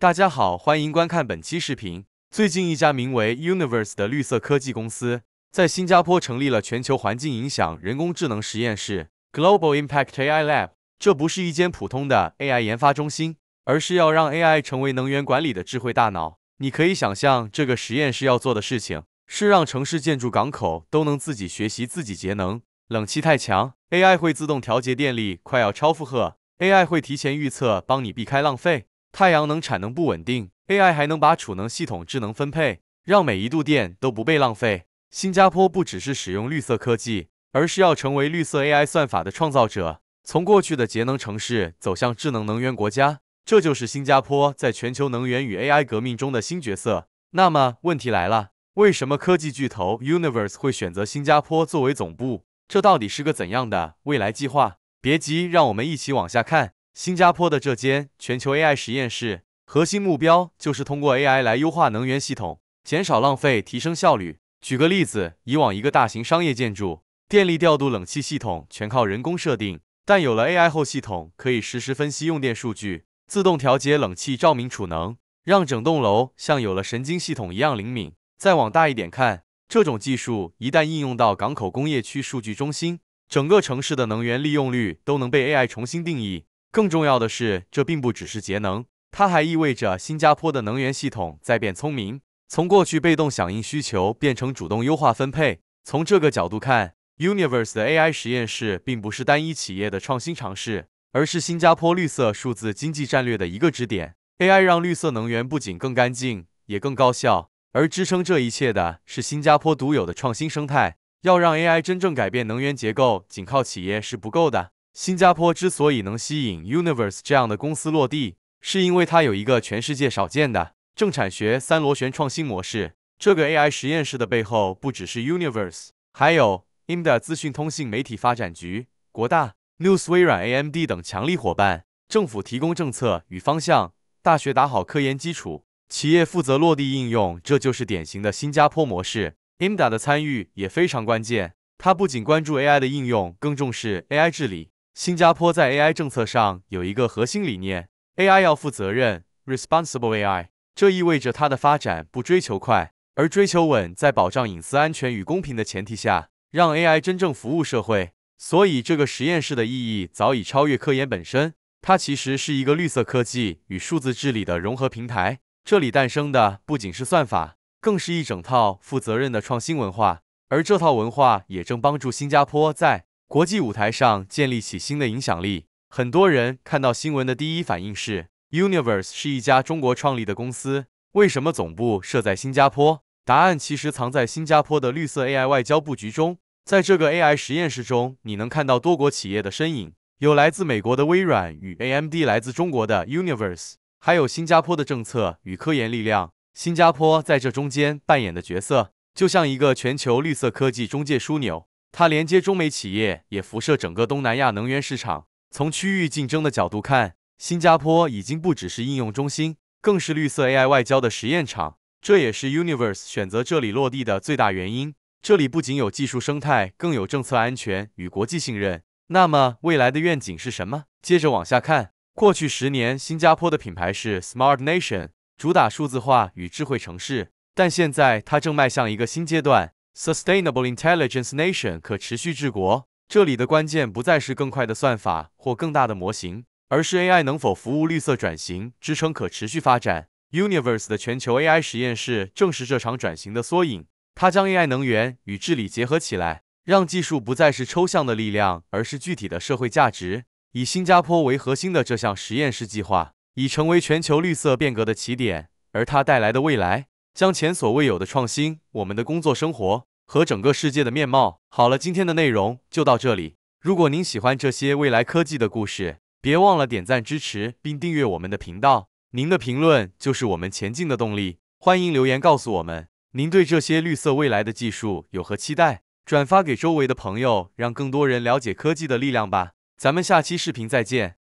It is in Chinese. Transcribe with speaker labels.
Speaker 1: 大家好，欢迎观看本期视频。最近，一家名为 Universe 的绿色科技公司在新加坡成立了全球环境影响人工智能实验室 （Global Impact AI Lab）。这不是一间普通的 AI 研发中心，而是要让 AI 成为能源管理的智慧大脑。你可以想象，这个实验室要做的事情是让城市、建筑、港口都能自己学习、自己节能。冷气太强，AI 会自动调节电力；快要超负荷，AI 会提前预测，帮你避开浪费。太阳能产能不稳定，AI 还能把储能系统智能分配，让每一度电都不被浪费。新加坡不只是使用绿色科技，而是要成为绿色 AI 算法的创造者，从过去的节能城市走向智能能源国家，这就是新加坡在全球能源与 AI 革命中的新角色。那么问题来了，为什么科技巨头 Universe 会选择新加坡作为总部？这到底是个怎样的未来计划？别急，让我们一起往下看。新加坡的这间全球 AI 实验室，核心目标就是通过 AI 来优化能源系统，减少浪费，提升效率。举个例子，以往一个大型商业建筑，电力调度、冷气系统全靠人工设定，但有了 AI 后，系统可以实时分析用电数据，自动调节冷气、照明、储能，让整栋楼像有了神经系统一样灵敏。再往大一点看，这种技术一旦应用到港口、工业区、数据中心，整个城市的能源利用率都能被 AI 重新定义。更重要的是，这并不只是节能，它还意味着新加坡的能源系统在变聪明，从过去被动响应需求变成主动优化分配。从这个角度看，Universe 的 AI 实验室并不是单一企业的创新尝试，而是新加坡绿色数字经济战略的一个支点。AI 让绿色能源不仅更干净，也更高效。而支撑这一切的是新加坡独有的创新生态。要让 AI 真正改变能源结构，仅靠企业是不够的。新加坡之所以能吸引 Universe 这样的公司落地，是因为它有一个全世界少见的政产学三螺旋创新模式。这个 AI 实验室的背后，不只是 Universe，还有 IMDA 资讯通信媒体发展局、国大、n e w s 微软、AMD 等强力伙伴。政府提供政策与方向，大学打好科研基础，企业负责落地应用，这就是典型的新加坡模式。IMDA 的参与也非常关键，它不仅关注 AI 的应用，更重视 AI 治理。新加坡在 AI 政策上有一个核心理念：AI 要负责任 （Responsible AI）。这意味着它的发展不追求快，而追求稳，在保障隐私安全与公平的前提下，让 AI 真正服务社会。所以，这个实验室的意义早已超越科研本身，它其实是一个绿色科技与数字治理的融合平台。这里诞生的不仅是算法，更是一整套负责任的创新文化。而这套文化也正帮助新加坡在。国际舞台上建立起新的影响力。很多人看到新闻的第一反应是，Universe 是一家中国创立的公司，为什么总部设在新加坡？答案其实藏在新加坡的绿色 AI 外交布局中。在这个 AI 实验室中，你能看到多国企业的身影，有来自美国的微软与 AMD，来自中国的 Universe，还有新加坡的政策与科研力量。新加坡在这中间扮演的角色，就像一个全球绿色科技中介枢纽。它连接中美企业，也辐射整个东南亚能源市场。从区域竞争的角度看，新加坡已经不只是应用中心，更是绿色 AI 外交的实验场。这也是 Universe 选择这里落地的最大原因。这里不仅有技术生态，更有政策安全与国际信任。那么未来的愿景是什么？接着往下看。过去十年，新加坡的品牌是 Smart Nation，主打数字化与智慧城市。但现在它正迈向一个新阶段。Sustainable Intelligence Nation 可持续治国，这里的关键不再是更快的算法或更大的模型，而是 AI 能否服务绿色转型，支撑可持续发展。Universe 的全球 AI 实验室正是这场转型的缩影，它将 AI 能源与治理结合起来，让技术不再是抽象的力量，而是具体的社会价值。以新加坡为核心的这项实验室计划，已成为全球绿色变革的起点，而它带来的未来。将前所未有的创新，我们的工作生活和整个世界的面貌。好了，今天的内容就到这里。如果您喜欢这些未来科技的故事，别忘了点赞支持并订阅我们的频道。您的评论就是我们前进的动力。欢迎留言告诉我们您对这些绿色未来的技术有何期待。转发给周围的朋友，让更多人了解科技的力量吧。咱们下期视频再见。